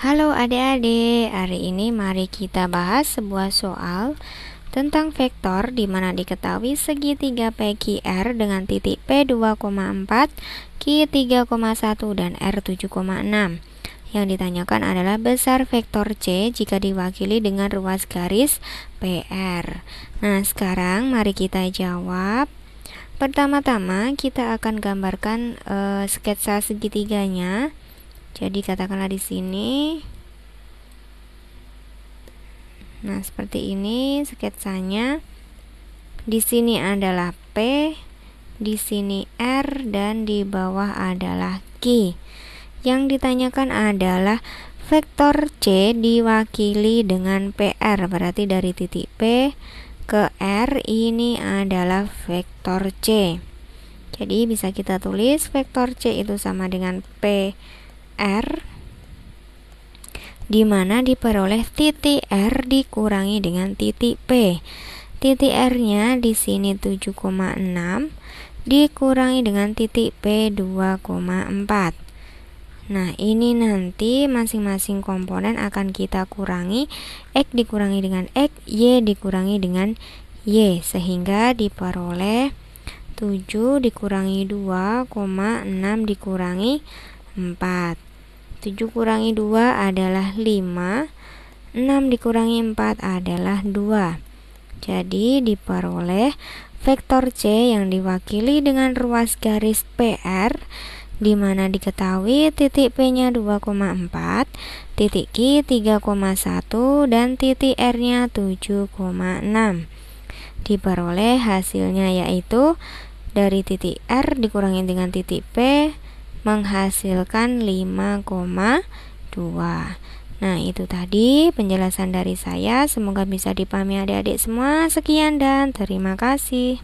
Halo adik-adik, hari ini mari kita bahas sebuah soal tentang vektor di mana diketahui segitiga PQR dengan titik P2,4, Q3,1 dan R7,6. Yang ditanyakan adalah besar vektor C jika diwakili dengan ruas garis PR. Nah, sekarang mari kita jawab Pertama-tama kita akan gambarkan uh, sketsa segitiganya. Jadi katakanlah di sini. Nah, seperti ini sketsanya. Di sini adalah P, di sini R dan di bawah adalah Q. Yang ditanyakan adalah vektor C diwakili dengan PR, berarti dari titik P ke R ini adalah vektor C. Jadi bisa kita tulis vektor C itu sama dengan P R di mana diperoleh titik R dikurangi dengan titik P. Titik R-nya di sini 7,6 dikurangi dengan titik P 2,4. Nah, ini nanti masing-masing komponen akan kita kurangi X dikurangi dengan X, Y dikurangi dengan Y sehingga diperoleh 7 dikurangi 2,6 dikurangi 4 7 kurangi 2 adalah 5 6 dikurangi 4 adalah 2 Jadi diperoleh vektor C yang diwakili dengan ruas garis PR di mana diketahui titik P-nya 2,4, titik Q 3,1 dan titik R-nya 7,6. Diperoleh hasilnya yaitu dari titik R dikurangi dengan titik P menghasilkan 5,2 Nah itu tadi penjelasan dari saya Semoga bisa dipahami adik-adik semua Sekian dan terima kasih